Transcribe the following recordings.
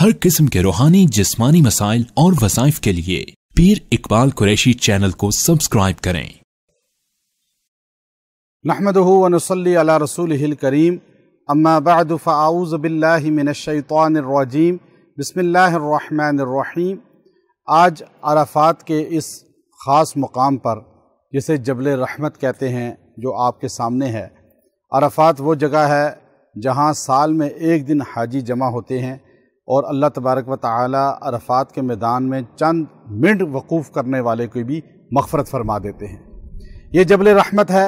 हर किस्म के रूहानी जिस्मानी मसाइल और वसाइफ के लिए पीर इकबाल कुरैशी चैनल को सब्सक्राइब करें नहमदनसली रसूल करीम अम्माबाद बसमीम आज अराफ़ात के इस ख़ास मुकाम पर जिसे जबल रहमत कहते हैं जो आपके सामने है अराफ़ात वो जगह है जहाँ साल में एक दिन हाजी जमा होते हैं और अल्लाह तबारक व ताली अरफात के मैदान में चंद मिनट वकूफ़ करने वाले को भी मफ़रत फरमा देते हैं ये जबल रहमत है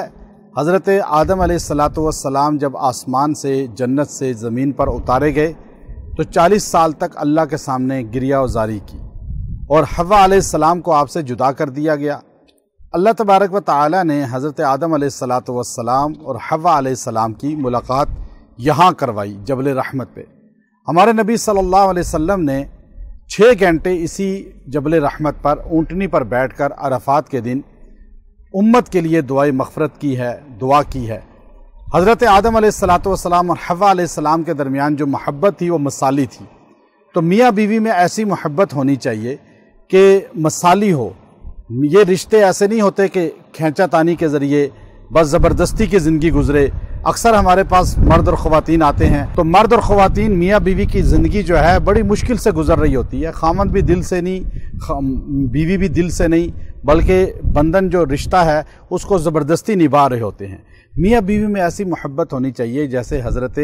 हज़रत आदम सलाम जब आसमान से जन्नत से ज़मीन पर उतारे गए तो चालीस साल तक अल्लाह के सामने गिरिया जारी की और हवा सलाम को आपसे जुदा कर दिया गया अल्लाह तबारक व ताली ने हज़रत आदम सलाम और हवा सलाम की मुलाकात यहाँ करवाई जबल रहमत पर हमारे नबी सल्लल्लाहु अलैहि वसल्लम ने छः घंटे इसी जबल रहमत पर ऊँटनी पर बैठकर अरफात के दिन उम्मत के लिए दुआई मफ़रत की है दुआ की है हज़रत आदम सलाम और हवा सलाम के दरमियान जो महब्बत थी वो मसाली थी तो मियाँ बीवी में ऐसी मोहब्बत होनी चाहिए कि मसाली हो ये रिश्ते ऐसे नहीं होते कि खेचा तानी के ज़रिए बस ज़बरदस्ती की ज़िंदगी गुजरे अक्सर हमारे पास मर्द और ख़वान आते हैं तो मर्द और ख़वान मियाँ बीवी की ज़िंदगी जो है बड़ी मुश्किल से गुजर रही होती है खामद भी दिल से नहीं बीवी भी दिल से नहीं बल्कि बंधन जो रिश्ता है उसको ज़बरदस्ती निभा रहे होते हैं मियाँ बीवी में ऐसी मोहब्बत होनी चाहिए जैसे हज़रत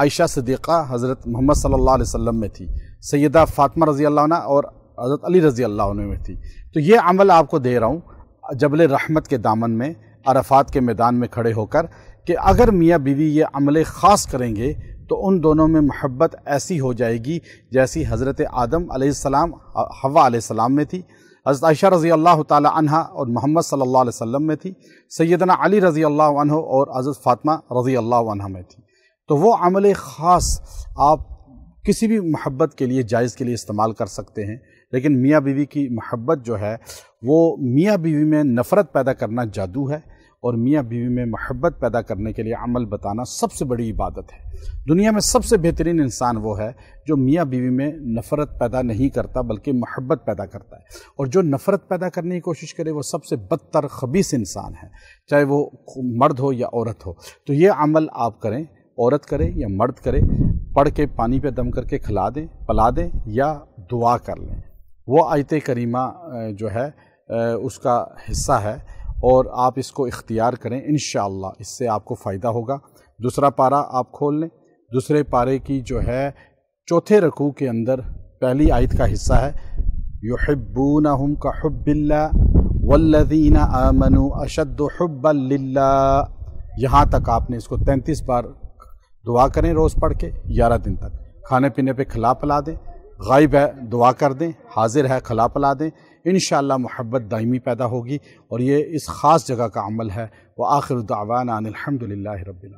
आयशा सदीक़ा हज़रत मोहम्मद सल्ला वसम में थी सैदा फ़ातमा रज़ी अल्ला और हज़रत अली रज़ी अल्लाह में थी तो ये अमल आपको दे रहा हूँ जबल रहमत के दामन में अरफात के मैदान में खड़े होकर कि अगर मियाँ बीवी ये अमल ख़ास करेंगे तो उन दोनों में महब्बत ऐसी हो जाएगी जैसी हज़रत आदम आसमाम हवा आसमाम में थी हज़रत आयशा रज़ी अल्लाह तह और मोहम्मद सल्ला वसम में थी सैदना अली रज़ी अल्लाह और हज़रत फ़ातिमा रज़ी अल्लाह में थी तो वो अमल ख़ास आप किसी भी महब्बत के लिए जायज़ के लिए इस्तेमाल कर सकते हैं लेकिन मियाँ बीवी की महब्बत जो है वो मियाँ बीवी में नफ़रत पैदा करना जादू है और मियाँ बीवी में मोहब्बत पैदा करने के लिए अमल बताना सबसे बड़ी इबादत है दुनिया में सबसे बेहतरीन इंसान वो है जो मियाँ बीवी में नफ़रत पैदा नहीं करता बल्कि मोहब्बत पैदा करता है और जो नफ़रत पैदा करने की कोशिश करे वो सबसे बदतर खबीस इंसान है चाहे वो मर्द हो या औरत हो तो ये अमल आप करें औरत करे या मर्द करे पढ़ के पानी पर दम करके खिला दें पला दें या दुआ कर लें वो आयत करीमा जो है उसका हिस्सा है और आप इसको इख्तियार करें इन इससे आपको फ़ायदा होगा दूसरा पारा आप खोल लें दूसरे पारे की जो है चौथे रकू के अंदर पहली आयत का हिस्सा है यहब्बून हम का हब्बिल्ला वल्लदीन आमनु अशद हब्बल्ला यहाँ तक आपने इसको तैंतीस बार दुआ करें रोज़ पढ़ के ग्यारह दिन तक खाने पीने पे खिला पिला दें गायब है दुआ कर दें हाजिर है खला पला दें इन मोहब्बत दायमी पैदा होगी और ये इस ख़ास जगह का अमल है व आखिर दावाना अनिलहमदिल्ला रबी